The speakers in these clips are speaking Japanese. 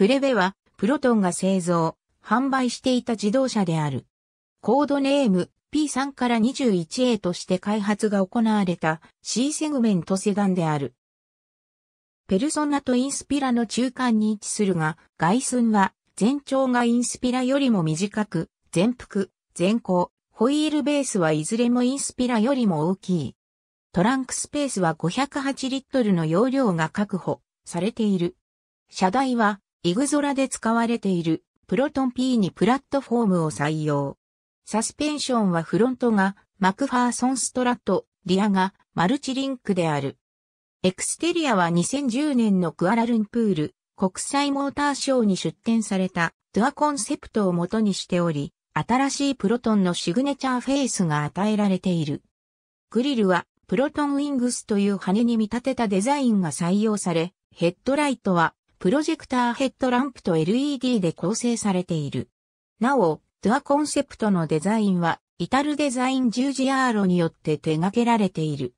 プレベは、プロトンが製造、販売していた自動車である。コードネーム P3 から 21A として開発が行われた C セグメントセダンである。ペルソナとインスピラの中間に位置するが、外寸は全長がインスピラよりも短く、全幅、全高、ホイールベースはいずれもインスピラよりも大きい。トランクスペースは508リットルの容量が確保されている。車台はイグゾラで使われているプロトン P にプラットフォームを採用。サスペンションはフロントがマクファーソンストラット、リアがマルチリンクである。エクステリアは2010年のクアラルンプール国際モーターショーに出展されたトゥアコンセプトを元にしており、新しいプロトンのシグネチャーフェイスが与えられている。グリルはプロトンウィングスという羽に見立てたデザインが採用され、ヘッドライトはプロジェクターヘッドランプと LED で構成されている。なお、ドアコンセプトのデザインは、イタルデザイン 10GR によって手掛けられている。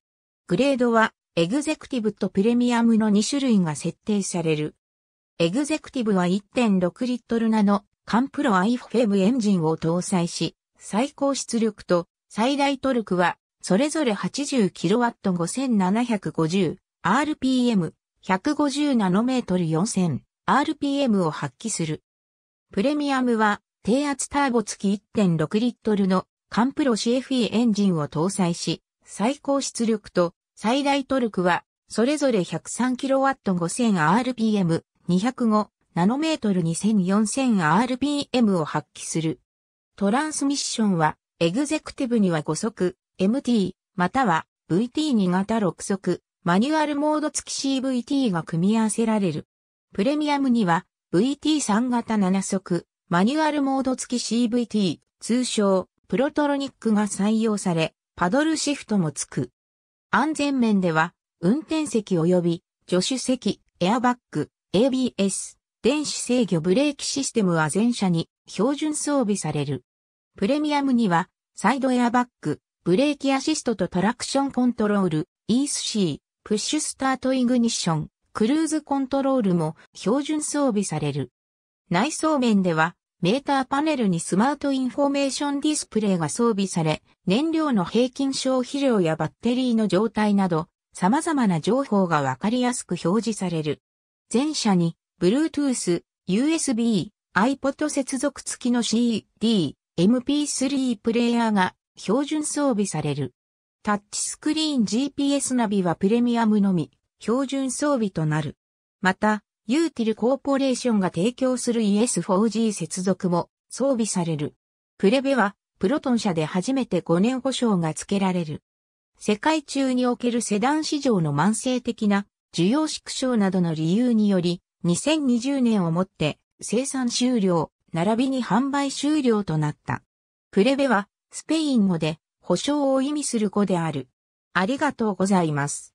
グレードは、エグゼクティブとプレミアムの2種類が設定される。エグゼクティブは1.6リットルナのカンプロアイフェブエンジンを搭載し、最高出力と最大トルクは、それぞれ 80kW5750 RPM 150ナノメートル 4000rpm を発揮する。プレミアムは低圧ターボ付き1.6リットルのカンプロ CFE エンジンを搭載し、最高出力と最大トルクはそれぞれ 103kW5000rpm、205ナノメートル 2000-4000rpm を発揮する。トランスミッションはエグゼクティブには5速、MT、または VT2 型6速、マニュアルモード付き CVT が組み合わせられる。プレミアムには VT3 型7速、マニュアルモード付き CVT、通称、プロトロニックが採用され、パドルシフトも付く。安全面では、運転席及び助手席、エアバッグ、ABS、電子制御ブレーキシステムは全車に標準装備される。プレミアムには、サイドエアバッグ、ブレーキアシストとトラクションコントロール、ESC、プッシュスタートイグニッション、クルーズコントロールも標準装備される。内装面では、メーターパネルにスマートインフォメーションディスプレイが装備され、燃料の平均消費量やバッテリーの状態など、様々な情報がわかりやすく表示される。全車に、Bluetooth、USB、iPod 接続付きの CD、MP3 プレイヤーが標準装備される。タッチスクリーン GPS ナビはプレミアムのみ、標準装備となる。また、ユーティルコーポレーションが提供する ES4G 接続も装備される。プレベは、プロトン社で初めて5年保証が付けられる。世界中におけるセダン市場の慢性的な需要縮小などの理由により、2020年をもって生産終了、並びに販売終了となった。プレベは、スペイン語で保証を意味する語である。ありがとうございます。